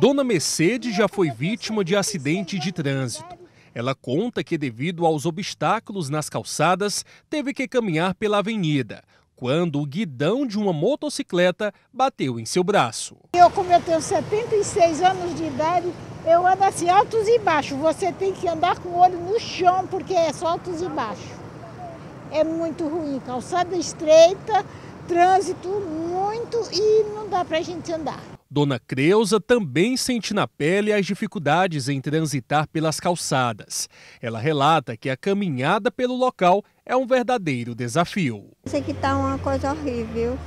Dona Mercedes já foi vítima de acidente de trânsito. Ela conta que, devido aos obstáculos nas calçadas, teve que caminhar pela avenida, quando o guidão de uma motocicleta bateu em seu braço. Eu, como eu tenho 76 anos de idade, eu ando assim altos e baixos. Você tem que andar com o olho no chão, porque é só altos e baixos. É muito ruim, calçada estreita, trânsito muito e não dá para a gente andar. Dona Creuza também sente na pele as dificuldades em transitar pelas calçadas. Ela relata que a caminhada pelo local é um verdadeiro desafio. Isso aqui está uma coisa horrível.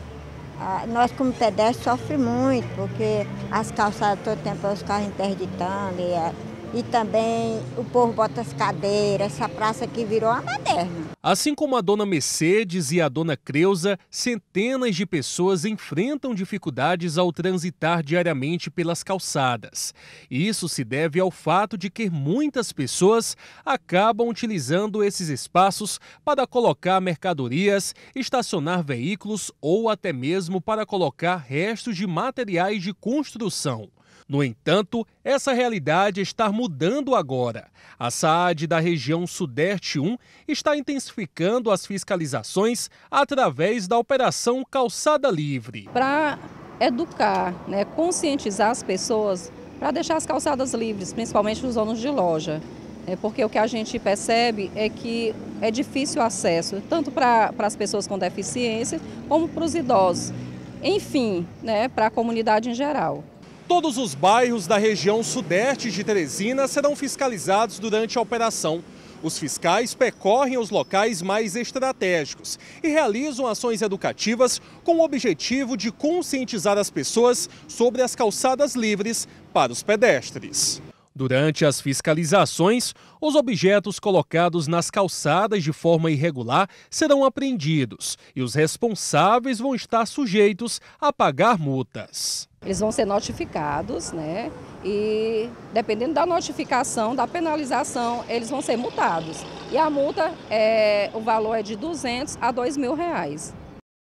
Ah, nós, como pedestres, sofremos muito, porque as calçadas todo tempo os carros interditando e é e também o povo bota as cadeiras, essa praça aqui virou a maderna. Assim como a dona Mercedes e a dona Creuza, centenas de pessoas enfrentam dificuldades ao transitar diariamente pelas calçadas. Isso se deve ao fato de que muitas pessoas acabam utilizando esses espaços para colocar mercadorias, estacionar veículos ou até mesmo para colocar restos de materiais de construção. No entanto, essa realidade está mudando agora. A SAAD da região Sudeste 1 está intensificando as fiscalizações através da Operação Calçada Livre. Para educar, né, conscientizar as pessoas para deixar as calçadas livres, principalmente nos donos de loja. É porque o que a gente percebe é que é difícil o acesso, tanto para as pessoas com deficiência como para os idosos. Enfim, né, para a comunidade em geral. Todos os bairros da região sudeste de Teresina serão fiscalizados durante a operação. Os fiscais percorrem os locais mais estratégicos e realizam ações educativas com o objetivo de conscientizar as pessoas sobre as calçadas livres para os pedestres. Durante as fiscalizações, os objetos colocados nas calçadas de forma irregular serão apreendidos e os responsáveis vão estar sujeitos a pagar multas. Eles vão ser notificados, né? E dependendo da notificação, da penalização, eles vão ser multados. E a multa, é, o valor é de 200 a 2 mil reais.